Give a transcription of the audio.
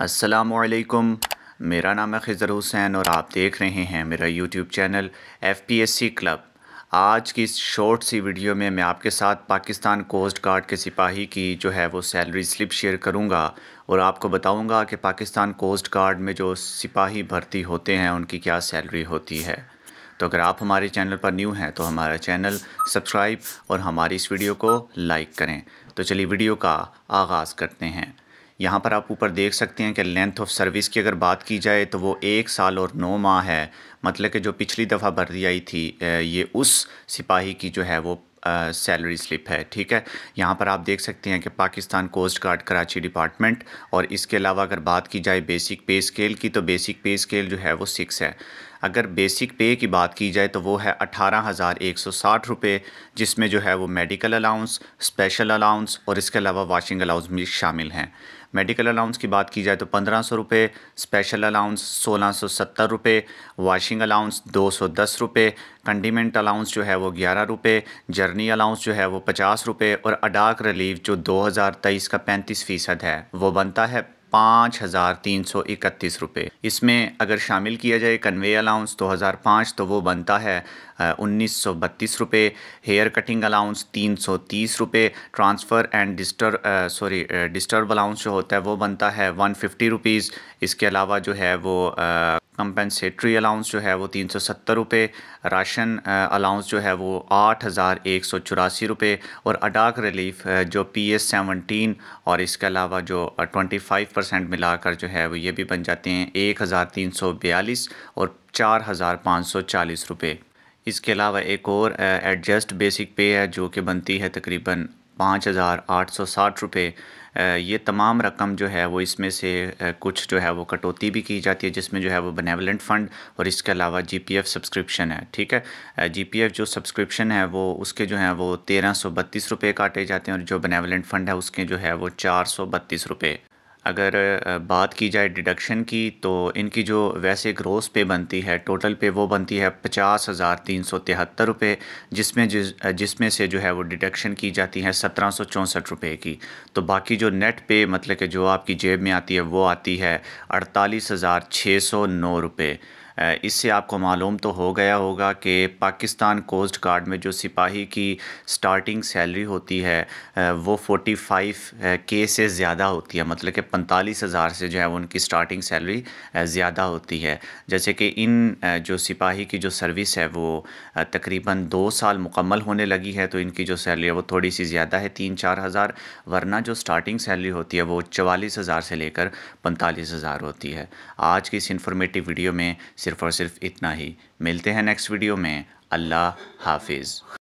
असलकम मेरा नाम है खज़र हुसैन और आप देख रहे हैं मेरा YouTube channel F P S C club आज की इस शॉर्ट सी वीडियो में मैं आपके साथ पाकिस्तान कोस्ट गार्ड के सिपाही की जो है वो सैलरी स्लिप शेयर करूंगा और आपको बताऊंगा कि पाकिस्तान कोस्ट गार्ड में जो सिपाही भर्ती होते हैं उनकी क्या सैलरी होती है तो अगर आप हमारे चैनल पर न्यू हैं तो हमारा चैनल सब्सक्राइब और हमारी इस वीडियो को लाइक करें तो चलिए वीडियो का आगाज़ करते हैं यहाँ पर आप ऊपर देख सकते हैं कि लेंथ ऑफ सर्विस की अगर बात की जाए तो वो एक साल और नौ माह है मतलब कि जो पिछली दफ़ा भर्ती आई थी ये उस सिपाही की जो है वो सैलरी स्लिप है ठीक है यहाँ पर आप देख सकते हैं कि Pakistan coast guard Karachi department और इसके अलावा अगर बात की जाए बेसिक पे स्केल की तो बेसिक पे स्केल जो है वो सिक्स है अगर बेसिक पे की बात की जाए तो वो है अठारह हज़ार एक सौ साठ रुपये जिसमें जो है वो मेडिकल अलाउंस स्पेशल अलाउंस और इसके अलावा वाशिंग अलाउंस भी शामिल हैं मेडिकल अलाउंस की बात की जाए तो पंद्रह सौ रुपये स्पेशल अलाउंस सोलह सौ सत्तर रुपये वाशिंग अलाउंस दो सौ दस रुपये कंडीमेंट अलाउंस जो है वो ग्यारह रुपये जर्नी अलाउंस जो है वो पचास रुपये और अडाक रिलीफ जो दो हज़ार तेईस का पैंतीस फ़ीसद है वो बनता है पाँच हज़ार तीन सौ इकतीस रुपये इसमें अगर शामिल किया जाए कन्वे अलाउंस दो हज़ार पाँच तो वो बनता है उन्नीस सौ बत्तीस रुपये हेयर कटिंग अलाउंस तीन सौ तीस रुपये ट्रांसफ़र एंड डिस्टर सॉरी डिस्टर्ब अलाउंस जो होता है वो बनता है वन फिफ्टी रुपीज़ इसके अलावा जो है वो कंपेंसेटरी अलाउंस जो है वो तीन सौ सत्तर रुपये राशन अलाउंस जो है वो आठ हज़ार एक सौ चौरासी रुपये और अडाक रिलीफ जो पी एस सेवनटीन और इसके अलावा जो ट्वेंटी फाइव परसेंट मिलाकर जो है वो ये भी बन जाते हैं एक हज़ार तीन सौ बयालीस और चार हज़ार पाँच सौ चालीस रुपये इसके अलावा एक और एडजस्ट बेसिक पे है जो कि बनती है तकरीबन पाँच हज़ार आठ सौ साठ रुपये ये तमाम रकम जो है वो इसमें से कुछ जो है वो कटौती भी की जाती है जिसमें जो है वो बेनेवलेंट फ़ंड और इसके अलावा जीपीएफ सब्सक्रिप्शन है ठीक है जीपीएफ जो सब्सक्रिप्शन है वो उसके जो है वो तेरह सौ बत्तीस रुपये काटे जाते हैं और जो बेनेवलेंट फ़ंड है उसके जो है वो चार सौ बत्तीस रुपये अगर बात की जाए डिडक्शन की तो इनकी जो वैसे ग्रोस पे बनती है टोटल पे वो बनती है पचास हज़ार तीन सौ तिहत्तर रुपये जिसमें जिस जिसमें से जो है वो डिडक्शन की जाती है सत्रह सौ चौंसठ रुपये की तो बाकी जो नेट पे मतलब कि जो आपकी जेब में आती है वो आती है अड़तालीस हज़ार छः सौ नौ रुपये इससे आपको मालूम तो हो गया होगा कि पाकिस्तान कोस्ट गार्ड में जो सिपाही की स्टार्टिंग सैलरी होती है वो फोटी फाइव के से ज़्यादा होती है मतलब कि पैंतालीस हज़ार से जो है उनकी स्टार्टिंग सैलरी ज़्यादा होती है जैसे कि इन जो सिपाही की जो सर्विस है वो तकरीबन दो साल मुकम्मल होने लगी है तो इनकी जो सैलरी है वो थोड़ी सी ज़्यादा है तीन चार हज़ार वरना जो स्टार्टिंग सैलरी होती है वो चवालीस हज़ार से लेकर पैंतालीस हज़ार होती है आज की इस इन्फॉर्मेटिव वीडियो में सिर्फ़ और सिर्फ़ इतना ही मिलते हैं नेक्स्ट वीडियो में अल्लाह हाफिज़